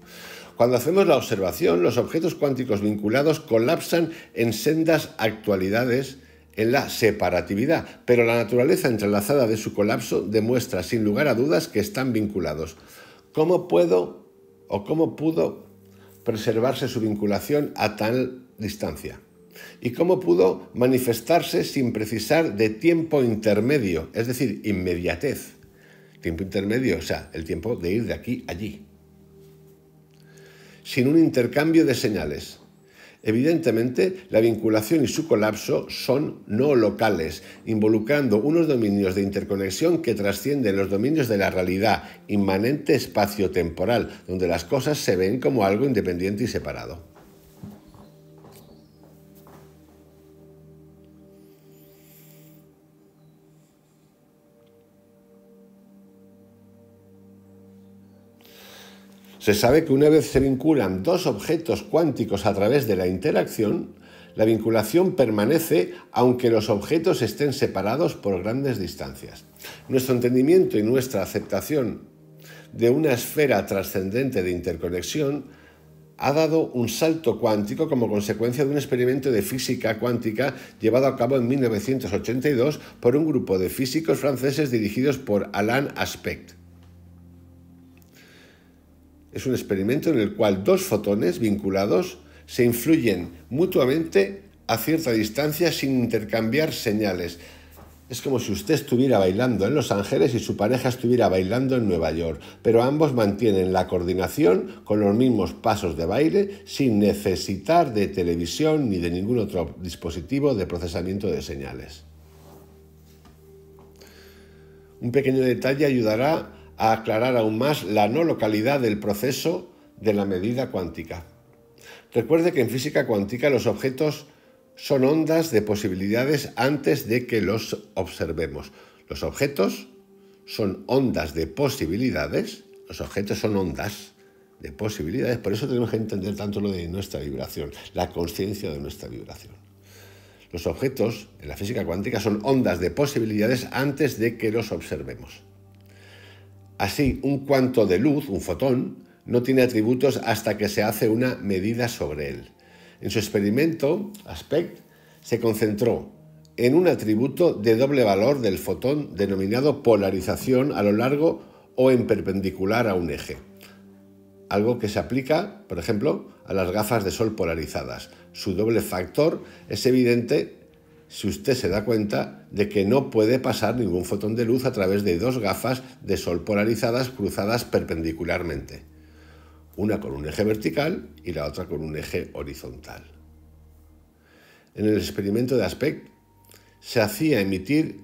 Cuando hacemos la observación, los objetos cuánticos vinculados colapsan en sendas actualidades en la separatividad, pero la naturaleza entrelazada de su colapso demuestra sin lugar a dudas que están vinculados. ¿Cómo puedo o cómo pudo preservarse su vinculación a tal distancia? ¿Y cómo pudo manifestarse sin precisar de tiempo intermedio, es decir, inmediatez? Tiempo intermedio, o sea, el tiempo de ir de aquí a allí sin un intercambio de señales. Evidentemente, la vinculación y su colapso son no locales, involucrando unos dominios de interconexión que trascienden los dominios de la realidad, inmanente espacio-temporal, donde las cosas se ven como algo independiente y separado. Se sabe que una vez se vinculan dos objetos cuánticos a través de la interacción, la vinculación permanece aunque los objetos estén separados por grandes distancias. Nuestro entendimiento y nuestra aceptación de una esfera trascendente de interconexión ha dado un salto cuántico como consecuencia de un experimento de física cuántica llevado a cabo en 1982 por un grupo de físicos franceses dirigidos por Alain Aspect. Es un experimento en el cual dos fotones vinculados se influyen mutuamente a cierta distancia sin intercambiar señales. Es como si usted estuviera bailando en Los Ángeles y su pareja estuviera bailando en Nueva York, pero ambos mantienen la coordinación con los mismos pasos de baile sin necesitar de televisión ni de ningún otro dispositivo de procesamiento de señales. Un pequeño detalle ayudará a a aclarar aún más la no localidad del proceso de la medida cuántica. Recuerde que en física cuántica los objetos son ondas de posibilidades antes de que los observemos. Los objetos son ondas de posibilidades, los objetos son ondas de posibilidades, por eso tenemos que entender tanto lo de nuestra vibración, la conciencia de nuestra vibración. Los objetos en la física cuántica son ondas de posibilidades antes de que los observemos. Así, un cuanto de luz, un fotón, no tiene atributos hasta que se hace una medida sobre él. En su experimento, Aspect se concentró en un atributo de doble valor del fotón denominado polarización a lo largo o en perpendicular a un eje. Algo que se aplica, por ejemplo, a las gafas de sol polarizadas. Su doble factor es evidente si usted se da cuenta de que no puede pasar ningún fotón de luz a través de dos gafas de sol polarizadas cruzadas perpendicularmente, una con un eje vertical y la otra con un eje horizontal. En el experimento de aspect se hacía emitir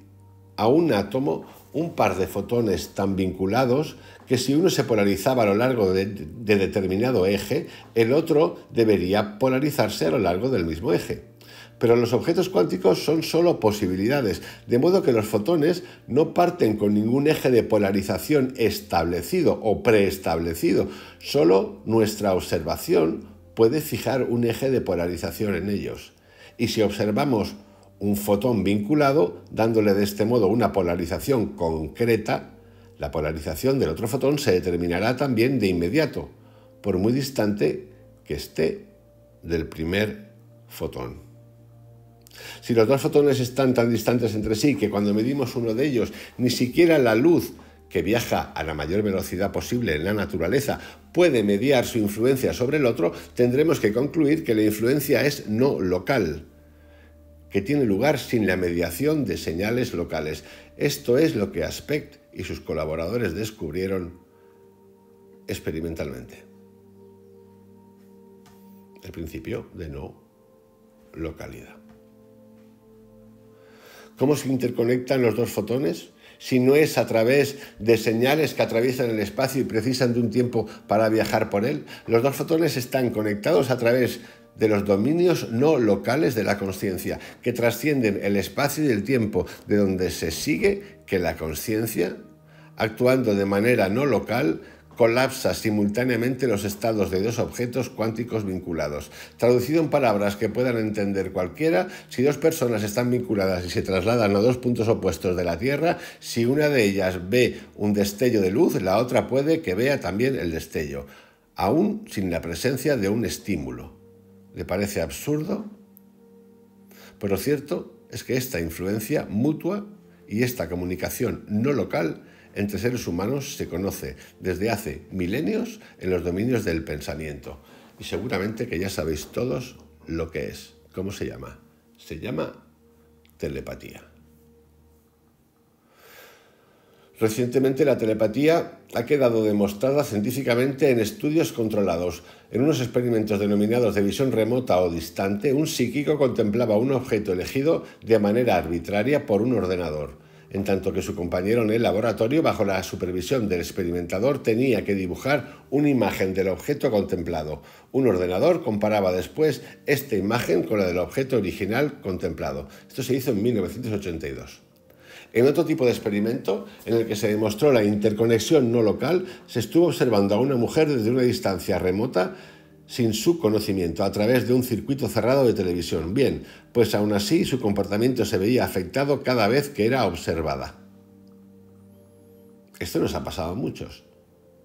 a un átomo un par de fotones tan vinculados que si uno se polarizaba a lo largo de, de determinado eje, el otro debería polarizarse a lo largo del mismo eje. Pero los objetos cuánticos son solo posibilidades, de modo que los fotones no parten con ningún eje de polarización establecido o preestablecido, solo nuestra observación puede fijar un eje de polarización en ellos. Y si observamos un fotón vinculado, dándole de este modo una polarización concreta, la polarización del otro fotón se determinará también de inmediato, por muy distante que esté del primer fotón. Si los dos fotones están tan distantes entre sí que cuando medimos uno de ellos ni siquiera la luz que viaja a la mayor velocidad posible en la naturaleza puede mediar su influencia sobre el otro, tendremos que concluir que la influencia es no local, que tiene lugar sin la mediación de señales locales. Esto es lo que Aspect y sus colaboradores descubrieron experimentalmente. El principio de no localidad. ¿Cómo se interconectan los dos fotones? Si no es a través de señales que atraviesan el espacio y precisan de un tiempo para viajar por él, los dos fotones están conectados a través de los dominios no locales de la conciencia, que trascienden el espacio y el tiempo, de donde se sigue que la conciencia, actuando de manera no local, colapsa simultáneamente los estados de dos objetos cuánticos vinculados. Traducido en palabras que puedan entender cualquiera, si dos personas están vinculadas y se trasladan a dos puntos opuestos de la Tierra, si una de ellas ve un destello de luz, la otra puede que vea también el destello, aún sin la presencia de un estímulo. ¿Le parece absurdo? Pero cierto es que esta influencia mutua y esta comunicación no local entre seres humanos se conoce desde hace milenios en los dominios del pensamiento. Y seguramente que ya sabéis todos lo que es. ¿Cómo se llama? Se llama telepatía. Recientemente la telepatía ha quedado demostrada científicamente en estudios controlados. En unos experimentos denominados de visión remota o distante, un psíquico contemplaba un objeto elegido de manera arbitraria por un ordenador en tanto que su compañero en el laboratorio, bajo la supervisión del experimentador, tenía que dibujar una imagen del objeto contemplado. Un ordenador comparaba después esta imagen con la del objeto original contemplado. Esto se hizo en 1982. En otro tipo de experimento, en el que se demostró la interconexión no local, se estuvo observando a una mujer desde una distancia remota sin su conocimiento a través de un circuito cerrado de televisión. Bien, pues aún así su comportamiento se veía afectado cada vez que era observada. Esto nos ha pasado a muchos.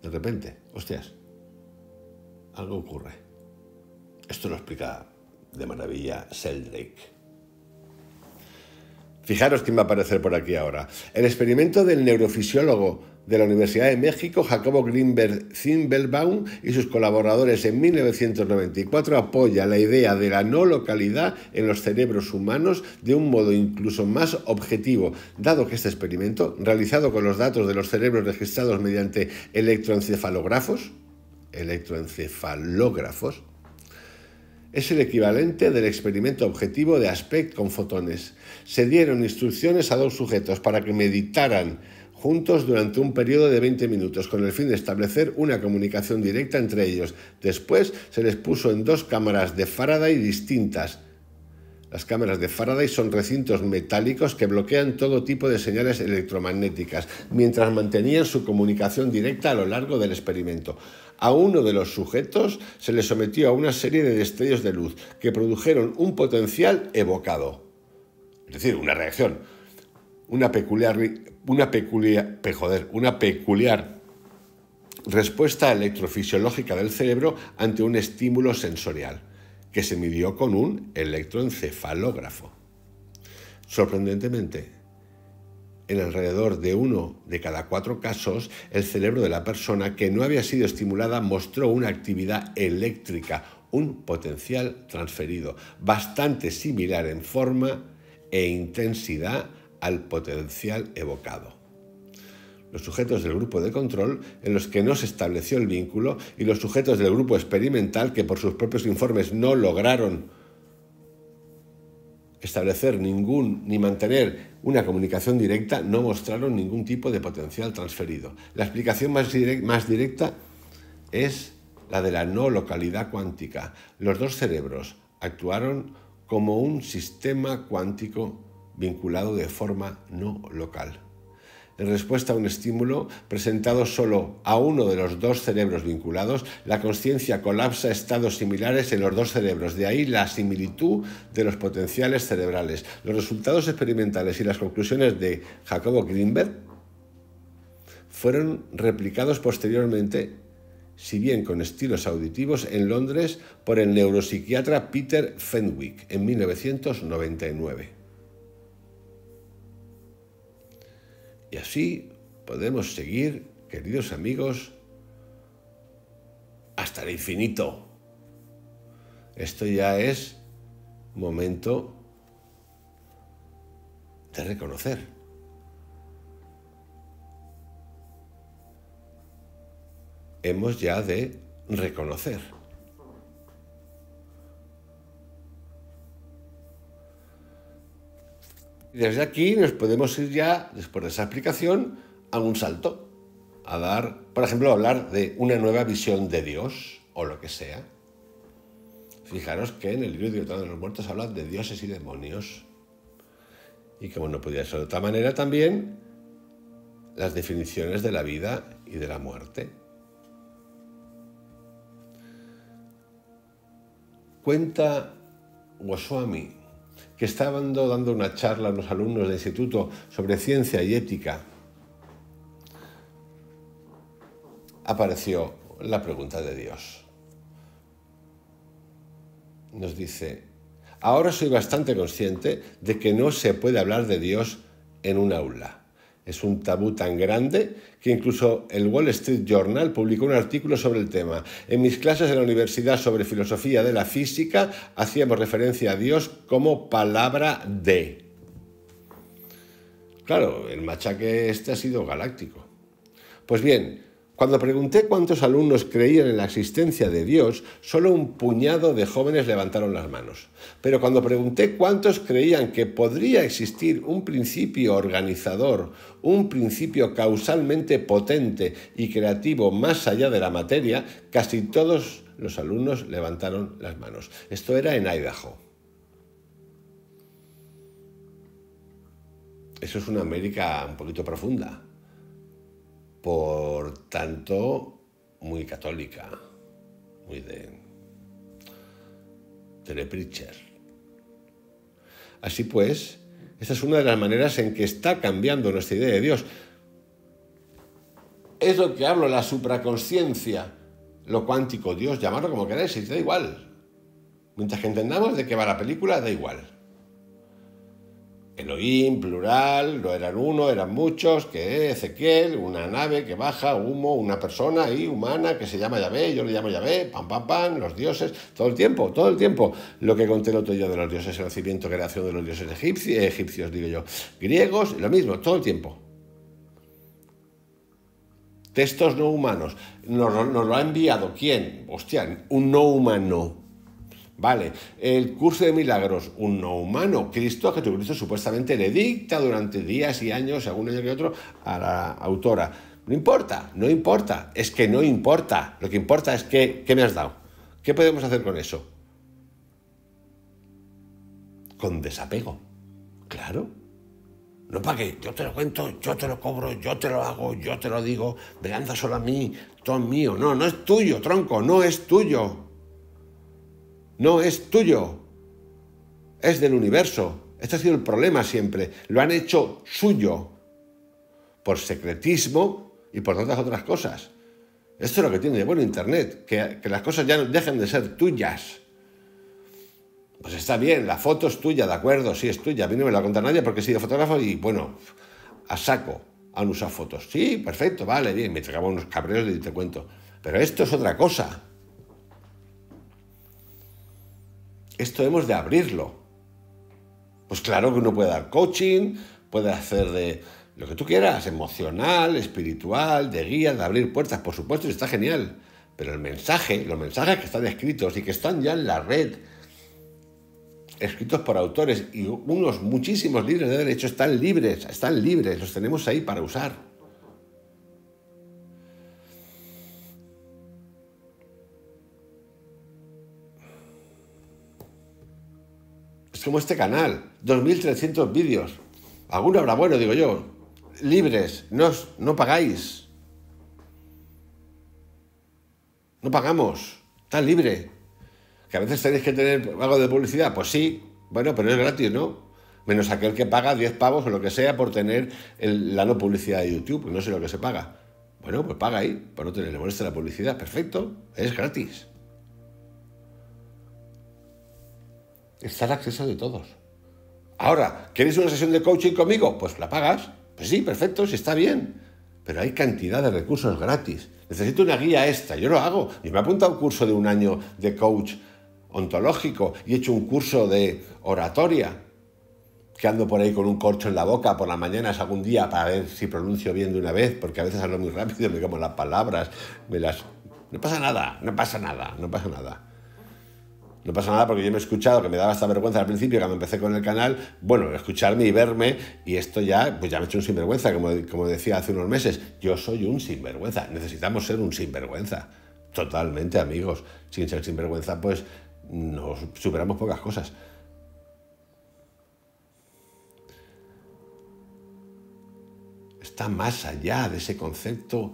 De repente, hostias, algo ocurre. Esto lo explica de maravilla Sheldrake. Fijaros quién va a aparecer por aquí ahora. El experimento del neurofisiólogo de la Universidad de México, Jacobo Greenberg Zimbelbaum y sus colaboradores en 1994 apoya la idea de la no localidad en los cerebros humanos de un modo incluso más objetivo, dado que este experimento, realizado con los datos de los cerebros registrados mediante electroencefalógrafos, electroencefalógrafos, es el equivalente del experimento objetivo de aspect con fotones. Se dieron instrucciones a dos sujetos para que meditaran juntos durante un periodo de 20 minutos con el fin de establecer una comunicación directa entre ellos. Después se les puso en dos cámaras de Faraday distintas. Las cámaras de Faraday son recintos metálicos que bloquean todo tipo de señales electromagnéticas, mientras mantenían su comunicación directa a lo largo del experimento. A uno de los sujetos se le sometió a una serie de destellos de luz que produjeron un potencial evocado, es decir, una reacción una peculiar, una peculiar, una peculiar respuesta electrofisiológica del cerebro ante un estímulo sensorial, que se midió con un electroencefalógrafo. Sorprendentemente, en alrededor de uno de cada cuatro casos, el cerebro de la persona que no había sido estimulada mostró una actividad eléctrica, un potencial transferido, bastante similar en forma e intensidad al potencial evocado. Los sujetos del grupo de control en los que no se estableció el vínculo y los sujetos del grupo experimental que por sus propios informes no lograron establecer ningún ni mantener una comunicación directa no mostraron ningún tipo de potencial transferido. La explicación más, directa es la de la no localidad cuántica. Los dos cerebros actuaron como un sistema cuántico vinculado de forma no local. En respuesta a un estímulo presentado solo a uno de los dos cerebros vinculados, la conciencia colapsa estados similares en los dos cerebros, de ahí la similitud de los potenciales cerebrales. Los resultados experimentales y las conclusiones de Jacobo Greenberg fueron replicados posteriormente, si bien con estilos auditivos, en Londres por el neuropsiquiatra Peter Fenwick en 1999. Y así podemos seguir, queridos amigos, hasta el infinito. Esto ya es momento de reconocer. Hemos ya de reconocer. Y desde aquí nos podemos ir ya, después de esa explicación, a un salto, a dar, por ejemplo, a hablar de una nueva visión de Dios o lo que sea. Fijaros que en el libro de los Muertos hablan de dioses y demonios. Y como no podía ser de otra manera también, las definiciones de la vida y de la muerte. Cuenta Goswami que estaba dando una charla a los alumnos del instituto sobre ciencia y ética, apareció la pregunta de Dios. Nos dice, ahora soy bastante consciente de que no se puede hablar de Dios en un aula. Es un tabú tan grande que incluso el Wall Street Journal publicó un artículo sobre el tema. En mis clases en la universidad sobre filosofía de la física hacíamos referencia a Dios como palabra de. Claro, el machaque este ha sido galáctico. Pues bien, cuando pregunté cuántos alumnos creían en la existencia de Dios, solo un puñado de jóvenes levantaron las manos. Pero cuando pregunté cuántos creían que podría existir un principio organizador, un principio causalmente potente y creativo más allá de la materia, casi todos los alumnos levantaron las manos. Esto era en Idaho. Eso es una América un poquito profunda por tanto, muy católica, muy de telepreacher. Así pues, esta es una de las maneras en que está cambiando nuestra idea de Dios. Es lo que hablo, la supraconsciencia, lo cuántico, Dios, llamarlo como queráis, da igual. Mientras que entendamos de qué va la película, da igual. Elohim, plural, no eran uno, eran muchos, que Ezequiel, una nave que baja, humo, una persona ahí humana que se llama Yahvé, yo le llamo Yahvé, pam, pam, pam, los dioses, todo el tiempo, todo el tiempo. Lo que conté el otro día de los dioses, el nacimiento, creación de los dioses egipcios, egipcios digo yo, griegos, lo mismo, todo el tiempo. Textos no humanos. Nos, nos lo ha enviado quién? Hostia, un no humano Vale, el curso de milagros, un no humano, Cristo a Jesucristo supuestamente le dicta durante días y años, según año que otro, a la autora. No importa, no importa, es que no importa. Lo que importa es que, ¿qué me has dado? ¿Qué podemos hacer con eso? Con desapego, claro. No para que yo te lo cuento, yo te lo cobro, yo te lo hago, yo te lo digo, me solo a mí, todo mío. No, no es tuyo, tronco, no es tuyo. No es tuyo, es del universo. Este ha sido el problema siempre. Lo han hecho suyo por secretismo y por tantas otras cosas. Esto es lo que tiene de bueno Internet, que, las cosas ya no dejen de ser tuyas. Pues está bien, la foto es tuya, de acuerdo, sí es tuya. A mí no me la cuenta nadie porque he sido fotógrafo y bueno, a saco han usado fotos. Sí, perfecto, vale, bien, me tragaba unos cabreos y te cuento. Pero esto es otra cosa. esto hemos de abrirlo. Pues claro que uno puede dar coaching, puede hacer de lo que tú quieras, emocional, espiritual, de guía, de abrir puertas, por supuesto, está genial. Pero el mensaje, los mensajes que están escritos y que están ya en la red, escritos por autores y unos muchísimos libros de derecho están libres, están libres, los tenemos ahí para usar. es como este canal, 2.300 vídeos. Alguno habrá bueno, digo yo. Libres, no, no pagáis. No pagamos, tan libre. Que a veces tenéis que tener algo de publicidad, pues sí, bueno, pero es gratis, ¿no? Menos aquel que paga 10 pavos o lo que sea por tener el, la no publicidad de YouTube, no sé lo que se paga. Bueno, pues paga ahí, por no tener, le molesta la publicidad, perfecto, es gratis. está al acceso de todos. Ahora, ¿quieres una sesión de coaching conmigo? Pues la pagas. Pues sí, perfecto, si está bien. Pero hay cantidad de recursos gratis. Necesito una guía esta, yo lo hago. y me he apuntado a un curso de un año de coach ontológico y he hecho un curso de oratoria que ando por ahí con un corcho en la boca por las mañanas algún día para ver si pronuncio bien de una vez, porque a veces hablo muy rápido, me como las palabras, me las... No pasa nada, no pasa nada, no pasa nada. No pasa nada porque yo me he escuchado, que me daba esta vergüenza al principio cuando empecé con el canal, bueno, escucharme y verme, y esto ya, pues ya me he hecho un sinvergüenza, como, como decía hace unos meses, yo soy un sinvergüenza, necesitamos ser un sinvergüenza, totalmente amigos, sin ser sinvergüenza pues nos superamos pocas cosas. Está más allá de ese concepto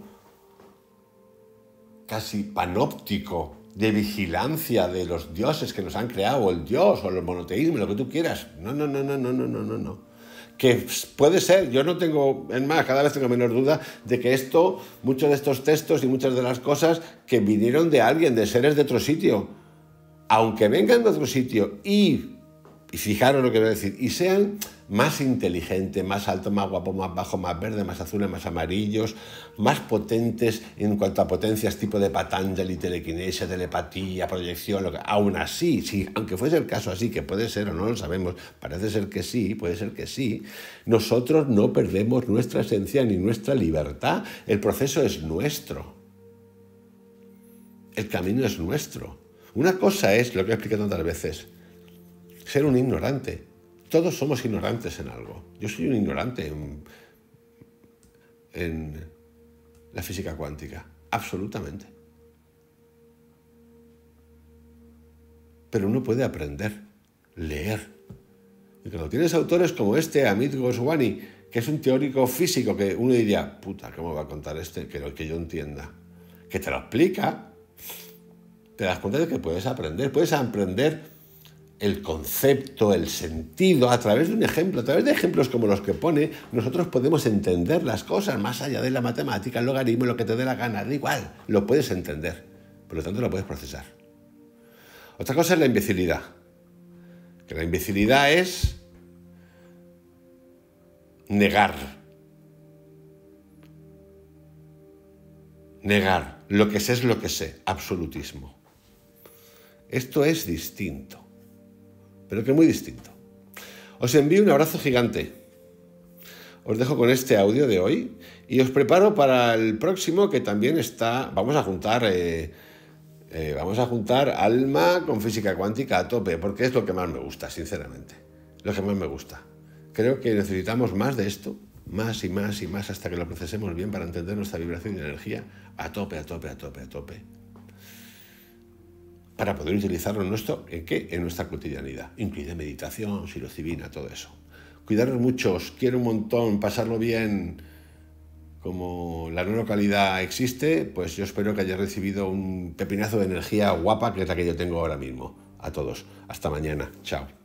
casi panóptico de vigilancia de los dioses que nos han creado, o el dios, o el monoteísmo, lo que tú quieras. No, no, no, no, no, no, no, no, no. Que puede ser, yo no tengo, en más, cada vez tengo menos duda de que esto, muchos de estos textos y muchas de las cosas que vinieron de alguien, de seres de otro sitio, aunque vengan de otro sitio y, y fijaros lo que voy a decir, y sean más inteligente, más alto, más guapo, más bajo, más verde, más azules, más amarillos, más potentes en cuanto a potencias tipo de Patanjali, telequinesia, telepatía, proyección, aún así, sí, aunque fuese el caso así, que puede ser o no lo sabemos, parece ser que sí, puede ser que sí, nosotros no perdemos nuestra esencia ni nuestra libertad, el proceso es nuestro. El camino es nuestro. Una cosa es lo que he explicado tantas veces, ser un ignorante, todos somos ignorantes en algo. Yo soy un ignorante en, la física cuántica, absolutamente. Pero uno puede aprender, leer. Y cuando tienes autores como este, Amit Goswami, que es un teórico físico que uno diría, puta, ¿cómo va a contar este? Que lo que yo entienda. Que te lo explica. Te das cuenta de que puedes aprender, puedes aprender el concepto, el sentido, a través de un ejemplo, a través de ejemplos como los que pone, nosotros podemos entender las cosas, más allá de la matemática, el logaritmo, lo que te dé la gana, da igual, lo puedes entender, por lo tanto lo puedes procesar. Otra cosa es la imbecilidad, que la imbecilidad es negar, negar, lo que sé es lo que sé, absolutismo. Esto es distinto pero que muy distinto. Os envío un abrazo gigante. Os dejo con este audio de hoy y os preparo para el próximo que también está, vamos a juntar, eh, eh, vamos a juntar alma con física cuántica a tope, porque es lo que más me gusta, sinceramente, lo que más me gusta. Creo que necesitamos más de esto, más y más y más hasta que lo procesemos bien para entender nuestra vibración y energía a tope, a tope, a tope, a tope para poder utilizarlo en, nuestro, ¿en, qué? en nuestra cotidianidad, incluida meditación, psilocibina, todo eso. Cuidaros mucho, quiero un montón, pasarlo bien. Como la nueva calidad existe, pues yo espero que hayáis recibido un pepinazo de energía guapa que es la que yo tengo ahora mismo. A todos. Hasta mañana. Chao.